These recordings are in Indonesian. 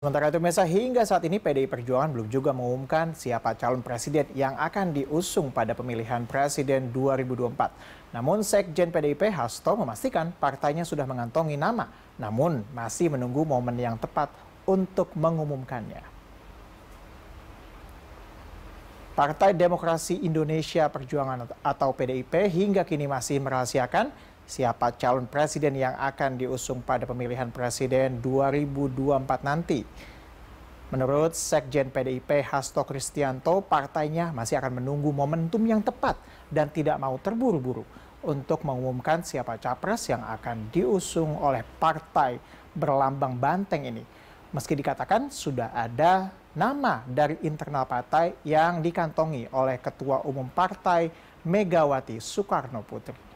Sementara itu, Mesa hingga saat ini PDI Perjuangan belum juga mengumumkan siapa calon presiden yang akan diusung pada pemilihan presiden 2024. Namun, Sekjen PDIP Hasto memastikan partainya sudah mengantongi nama, namun masih menunggu momen yang tepat untuk mengumumkannya. Partai Demokrasi Indonesia Perjuangan atau PDIP hingga kini masih merahasiakan siapa calon presiden yang akan diusung pada pemilihan presiden 2024 nanti. Menurut Sekjen PDIP Hasto Kristianto, partainya masih akan menunggu momentum yang tepat dan tidak mau terburu-buru untuk mengumumkan siapa capres yang akan diusung oleh partai berlambang banteng ini. Meski dikatakan sudah ada nama dari internal partai yang dikantongi oleh Ketua Umum Partai Megawati Soekarno Putri.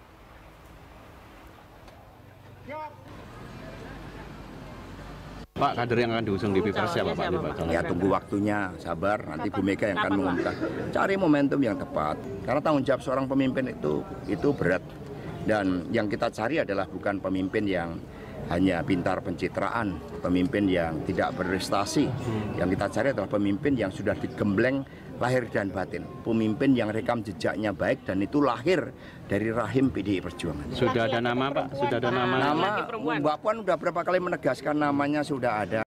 Pak, kader yang akan diusung di Pilpres siapa Pak? Pak? Ya tunggu waktunya, sabar. Nanti Bu Mega yang akan mengumumkan. Cari momentum yang tepat. Karena tanggung jawab seorang pemimpin itu itu berat. Dan yang kita cari adalah bukan pemimpin yang hanya pintar pencitraan, pemimpin yang tidak berprestasi. Hmm. Yang kita cari adalah pemimpin yang sudah digembleng lahir dan batin. Pemimpin yang rekam jejaknya baik dan itu lahir dari rahim PDI Perjuangan. Sudah ada nama Pak? Sudah ada nama? Nama Mbak Puan sudah berapa kali menegaskan namanya sudah ada.